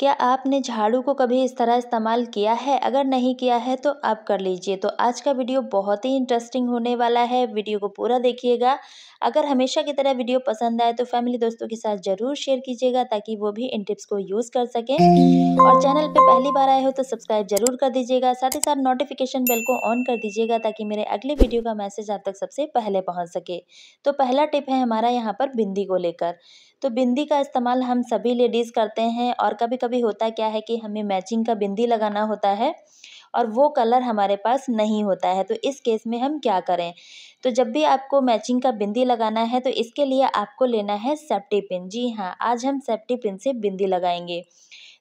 क्या आपने झाड़ू को कभी इस तरह इस्तेमाल किया है अगर नहीं किया है तो आप कर लीजिए तो आज का वीडियो बहुत ही इंटरेस्टिंग होने वाला है वीडियो को पूरा देखिएगा अगर हमेशा की तरह वीडियो पसंद आए तो फैमिली दोस्तों के साथ ज़रूर शेयर कीजिएगा ताकि वो भी इन टिप्स को यूज़ कर सकें और चैनल पर पहली बार आए हो तो सब्सक्राइब जरूर कर दीजिएगा साथ ही साथ नोटिफिकेशन बेल को ऑन कर दीजिएगा ताकि मेरे अगले वीडियो का मैसेज आप तक सबसे पहले पहुँच सके तो पहला टिप है हमारा यहाँ पर बिंदी को लेकर तो बिंदी का इस्तेमाल हम सभी लेडीज़ करते हैं और कभी कभी होता क्या है कि हमें मैचिंग का बिंदी लगाना होता है और वो कलर हमारे पास नहीं होता है तो इस केस में हम क्या करें तो जब भी आपको मैचिंग का बिंदी लगाना है तो इसके लिए आपको लेना है सेफ्टी पिन जी हाँ आज हम सेफ्टी पिन से बिंदी लगाएंगे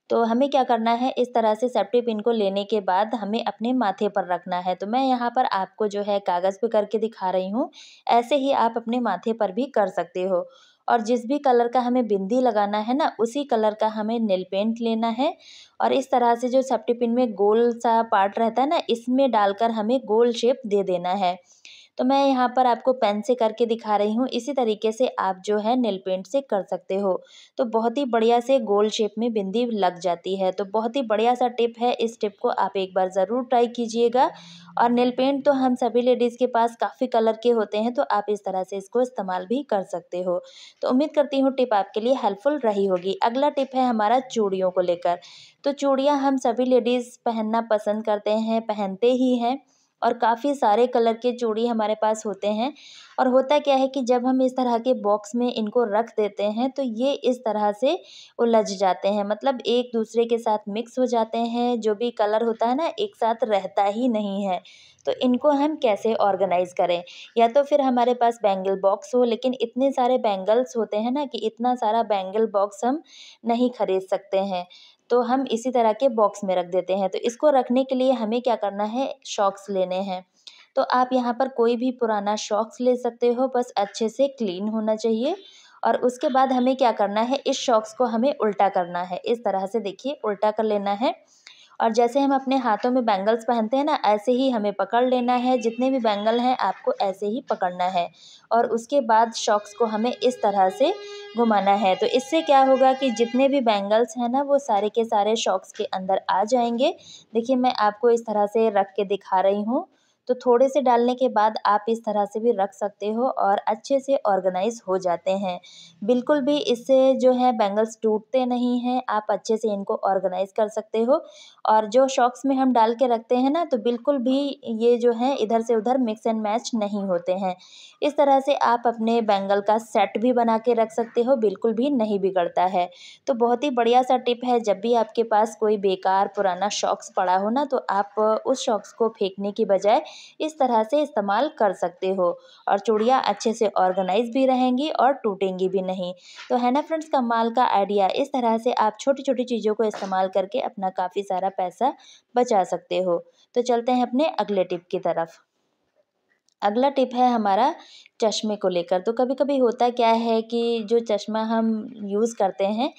तो हमें क्या करना है इस तरह से सेफ्टी पिन को लेने के बाद हमें अपने माथे पर रखना है तो मैं यहाँ पर आपको जो है कागज़ पे करके दिखा रही हूँ ऐसे ही आप अपने माथे पर भी कर सकते हो और जिस भी कलर का हमें बिंदी लगाना है ना उसी कलर का हमें नेल पेंट लेना है और इस तरह से जो सेफ्टी पिन में गोल सा पार्ट रहता है ना इसमें डालकर हमें गोल शेप दे देना है तो मैं यहाँ पर आपको पेन से करके दिखा रही हूँ इसी तरीके से आप जो है नेल पेंट से कर सकते हो तो बहुत ही बढ़िया से गोल शेप में बिंदी लग जाती है तो बहुत ही बढ़िया सा टिप है इस टिप को आप एक बार ज़रूर ट्राई कीजिएगा और नेल पेंट तो हम सभी लेडीज़ के पास काफ़ी कलर के होते हैं तो आप इस तरह से इसको इस्तेमाल भी कर सकते हो तो उम्मीद करती हूँ टिप आपके लिए हेल्पफुल रही होगी अगला टिप है हमारा चूड़ियों को लेकर तो चूड़ियाँ हम सभी लेडीज़ पहनना पसंद करते हैं पहनते ही हैं और काफ़ी सारे कलर के चूड़ी हमारे पास होते हैं और होता क्या है कि जब हम इस तरह के बॉक्स में इनको रख देते हैं तो ये इस तरह से उलझ जाते हैं मतलब एक दूसरे के साथ मिक्स हो जाते हैं जो भी कलर होता है ना एक साथ रहता ही नहीं है तो इनको हम कैसे ऑर्गेनाइज़ करें या तो फिर हमारे पास बैंगल बॉक्स हो लेकिन इतने सारे बैंगल्स होते हैं ना कि इतना सारा बैंगल बॉक्स हम नहीं ख़रीद सकते हैं तो हम इसी तरह के बॉक्स में रख देते हैं तो इसको रखने के लिए हमें क्या करना है शॉक्स लेने हैं तो आप यहाँ पर कोई भी पुराना शॉक्स ले सकते हो बस अच्छे से क्लीन होना चाहिए और उसके बाद हमें क्या करना है इस शॉक्स को हमें उल्टा करना है इस तरह से देखिए उल्टा कर लेना है और जैसे हम अपने हाथों में बैंगल्स पहनते हैं ना ऐसे ही हमें पकड़ लेना है जितने भी बैंगल हैं आपको ऐसे ही पकड़ना है और उसके बाद शॉक्स को हमें इस तरह से घुमाना है तो इससे क्या होगा कि जितने भी बैंगल्स हैं ना वो सारे के सारे शॉक्स के अंदर आ जाएंगे देखिए मैं आपको इस तरह से रख के दिखा रही हूँ तो थोड़े से डालने के बाद आप इस तरह से भी रख सकते हो और अच्छे से ऑर्गेनाइज हो जाते हैं बिल्कुल भी इससे जो है बैंगल्स टूटते नहीं हैं आप अच्छे से इनको ऑर्गेनाइज कर सकते हो और जो शॉक्स में हम डाल के रखते हैं ना तो बिल्कुल भी ये जो है इधर से उधर मिक्स एंड मैच नहीं होते हैं इस तरह से आप अपने बैंगल का सेट भी बना के रख सकते हो बिल्कुल भी नहीं बिगड़ता है तो बहुत ही बढ़िया सा टिप है जब भी आपके पास कोई बेकार पुराना शॉक्स पड़ा हो ना तो आप उस शॉक्स को फेंकने की बजाय इस तरह से इस्तेमाल कर सकते हो और चूड़ियाँ अच्छे से ऑर्गेनाइज भी रहेंगी और टूटेंगी भी नहीं तो है ना फ्रेंड्स कमाल का आइडिया इस तरह से आप छोटी छोटी चीज़ों को इस्तेमाल करके अपना काफ़ी सारा पैसा बचा सकते हो तो चलते हैं अपने अगले टिप की तरफ अगला टिप है हमारा चश्मे को लेकर तो कभी कभी होता क्या है कि जो चश्मा हम यूज़ करते हैं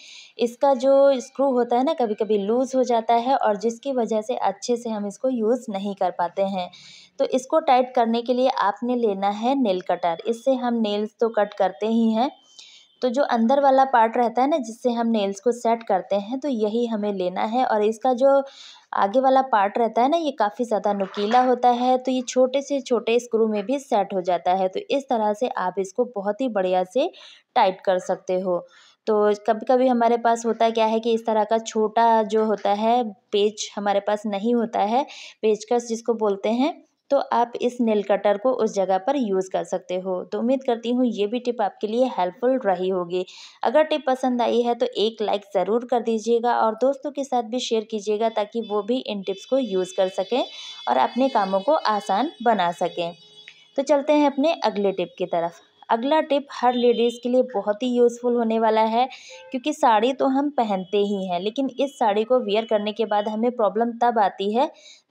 इसका जो स्क्रू होता है ना कभी कभी लूज़ हो जाता है और जिसकी वजह से अच्छे से हम इसको यूज़ नहीं कर पाते हैं तो इसको टाइट करने के लिए आपने लेना है नेल कटर इससे हम नेल्स तो कट करते ही हैं तो जो अंदर वाला पार्ट रहता है ना जिससे हम नेल्स को सेट करते हैं तो यही हमें लेना है और इसका जो आगे वाला पार्ट रहता है ना ये काफ़ी ज़्यादा नुकीला होता है तो ये छोटे से छोटे स्क्रू में भी सेट हो जाता है तो इस तरह से आप इसको बहुत ही बढ़िया से टाइट कर सकते हो तो कभी कभी हमारे पास होता क्या है कि इस तरह का छोटा जो होता है पेज हमारे पास नहीं होता है पेचकस जिसको बोलते हैं तो आप इस नेल कटर को उस जगह पर यूज़ कर सकते हो तो उम्मीद करती हूँ ये भी टिप आपके लिए हेल्पफुल रही होगी अगर टिप पसंद आई है तो एक लाइक ज़रूर कर दीजिएगा और दोस्तों के साथ भी शेयर कीजिएगा ताकि वो भी इन टिप्स को यूज़ कर सकें और अपने कामों को आसान बना सकें तो चलते हैं अपने अगले टिप की तरफ अगला टिप हर लेडीज़ के लिए बहुत ही यूज़फुल होने वाला है क्योंकि साड़ी तो हम पहनते ही हैं लेकिन इस साड़ी को वियर करने के बाद हमें प्रॉब्लम तब आती है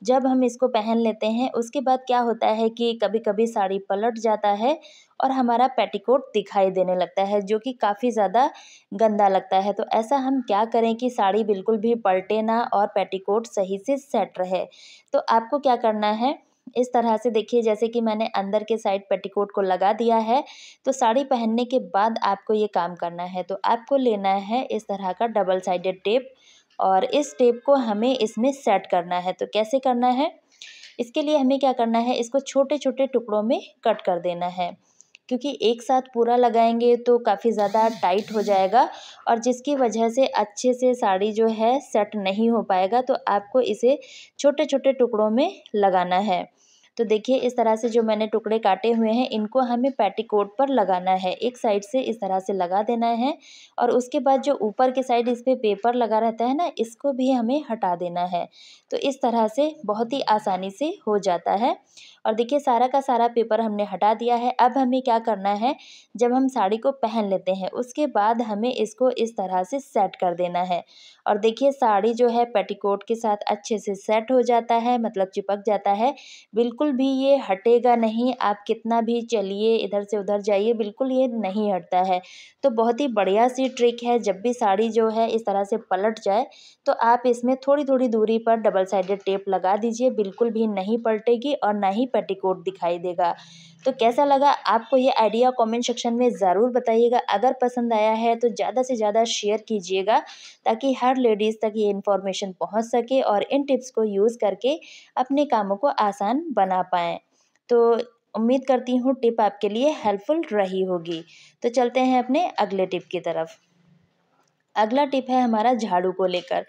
जब हम इसको पहन लेते हैं उसके बाद क्या होता है कि कभी कभी साड़ी पलट जाता है और हमारा पेटीकोट दिखाई देने लगता है जो कि काफ़ी ज़्यादा गंदा लगता है तो ऐसा हम क्या करें कि साड़ी बिल्कुल भी पलटे ना और पेटीकोट सही से सेट रहे तो आपको क्या करना है इस तरह से देखिए जैसे कि मैंने अंदर के साइड पेटीकोट को लगा दिया है तो साड़ी पहनने के बाद आपको ये काम करना है तो आपको लेना है इस तरह का डबल साइडेड टेप और इस टेप को हमें इसमें सेट करना है तो कैसे करना है इसके लिए हमें क्या करना है इसको छोटे छोटे टुकड़ों में कट कर देना है क्योंकि एक साथ पूरा लगाएंगे तो काफ़ी ज़्यादा टाइट हो जाएगा और जिसकी वजह से अच्छे से साड़ी जो है सेट नहीं हो पाएगा तो आपको इसे छोटे छोटे टुकड़ों में लगाना है तो देखिए इस तरह से जो मैंने टुकड़े काटे हुए हैं इनको हमें पैटीकोट पर लगाना है एक साइड से इस तरह से लगा देना है और उसके बाद जो ऊपर के साइड इस पर पे पेपर लगा रहता है ना इसको भी हमें हटा देना है तो इस तरह से बहुत ही आसानी से हो जाता है और देखिए सारा का सारा पेपर हमने हटा दिया है अब हमें क्या करना है जब हम साड़ी को पहन लेते हैं उसके बाद हमें इसको इस तरह से सेट कर देना है और देखिए साड़ी जो है पेटीकोट के साथ अच्छे से सेट हो जाता है मतलब चिपक जाता है बिल्कुल भी ये हटेगा नहीं आप कितना भी चलिए इधर से उधर जाइए बिल्कुल ये नहीं हटता है तो बहुत ही बढ़िया सी ट्रिक है जब भी साड़ी जो है इस तरह से पलट जाए तो आप इसमें थोड़ी थोड़ी दूरी पर डबल साइडेड टेप लगा दीजिए बिल्कुल भी नहीं पलटेगी और ना ही पेटीकोट दिखाई देगा तो कैसा लगा आपको ये आइडिया कमेंट सेक्शन में ज़रूर बताइएगा अगर पसंद आया है तो ज़्यादा से ज़्यादा शेयर कीजिएगा ताकि हर लेडीज़ तक ये इन्फॉर्मेशन पहुँच सके और इन टिप्स को यूज़ करके अपने कामों को आसान बना पाएँ तो उम्मीद करती हूँ टिप आपके लिए हेल्पफुल रही होगी तो चलते हैं अपने अगले टिप की तरफ अगला टिप है हमारा झाड़ू को लेकर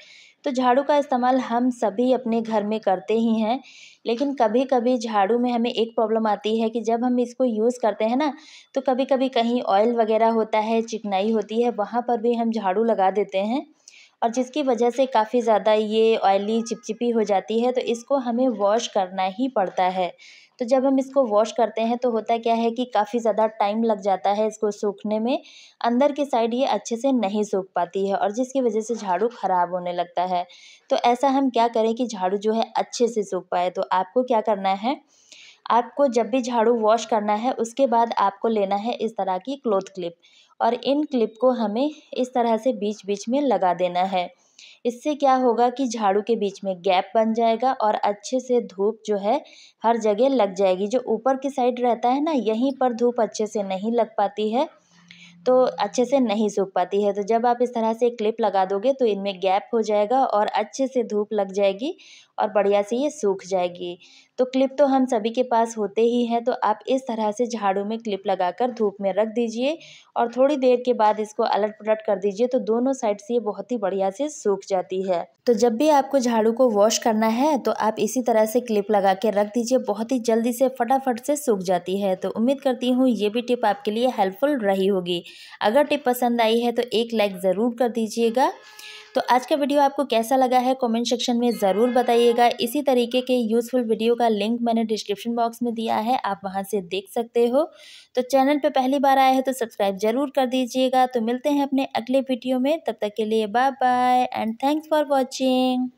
तो झाड़ू का इस्तेमाल हम सभी अपने घर में करते ही हैं लेकिन कभी कभी झाड़ू में हमें एक प्रॉब्लम आती है कि जब हम इसको यूज़ करते हैं ना तो कभी कभी कहीं ऑयल वगैरह होता है चिकनाई होती है वहाँ पर भी हम झाड़ू लगा देते हैं और जिसकी वजह से काफ़ी ज़्यादा ये ऑयली चिपचिपी हो जाती है तो इसको हमें वॉश करना ही पड़ता है तो जब हम इसको वॉश करते हैं तो होता क्या है कि काफ़ी ज़्यादा टाइम लग जाता है इसको सूखने में अंदर की साइड ये अच्छे से नहीं सूख पाती है और जिसकी वजह से झाड़ू ख़राब होने लगता है तो ऐसा हम क्या करें कि झाड़ू जो है अच्छे से सूख पाए तो आपको क्या करना है आपको जब भी झाड़ू वॉश करना है उसके बाद आपको लेना है इस तरह की क्लोथ क्लिप और इन क्लिप को हमें इस तरह से बीच बीच में लगा देना है इससे क्या होगा कि झाड़ू के बीच में गैप बन जाएगा और अच्छे से धूप जो है हर जगह लग जाएगी जो ऊपर की साइड रहता है ना यहीं पर धूप अच्छे से नहीं लग पाती है तो अच्छे से नहीं सूख पाती है तो जब आप इस तरह से क्लिप लगा दोगे तो इनमें गैप हो जाएगा और अच्छे से धूप लग जाएगी और बढ़िया से ये सूख जाएगी तो क्लिप तो हम सभी के पास होते ही हैं तो आप इस तरह से झाड़ू में क्लिप लगाकर धूप में रख दीजिए और थोड़ी देर के बाद इसको अलट पलट कर दीजिए तो दोनों साइड से ये बहुत ही बढ़िया से सूख जाती है तो जब भी आपको झाड़ू को वॉश करना है तो आप इसी तरह से क्लिप लगा के रख दीजिए बहुत ही जल्दी से फटाफट से सूख जाती है तो उम्मीद करती हूँ ये भी टिप आपके लिए हेल्पफुल रही होगी अगर टिप पसंद आई है तो एक लाइक ज़रूर कर दीजिएगा तो आज का वीडियो आपको कैसा लगा है कमेंट सेक्शन में ज़रूर बताइएगा इसी तरीके के यूज़फुल वीडियो का लिंक मैंने डिस्क्रिप्शन बॉक्स में दिया है आप वहां से देख सकते हो तो चैनल पे पहली बार आए हैं तो सब्सक्राइब ज़रूर कर दीजिएगा तो मिलते हैं अपने अगले वीडियो में तब तक के लिए bye bye and thanks for watching